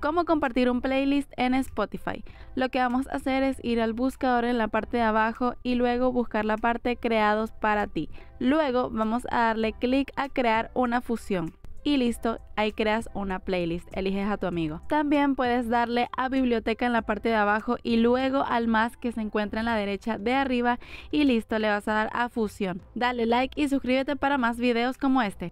cómo compartir un playlist en Spotify. Lo que vamos a hacer es ir al buscador en la parte de abajo y luego buscar la parte creados para ti. Luego vamos a darle clic a crear una fusión. Y listo, ahí creas una playlist, eliges a tu amigo. También puedes darle a biblioteca en la parte de abajo y luego al más que se encuentra en la derecha de arriba y listo, le vas a dar a fusión. Dale like y suscríbete para más videos como este.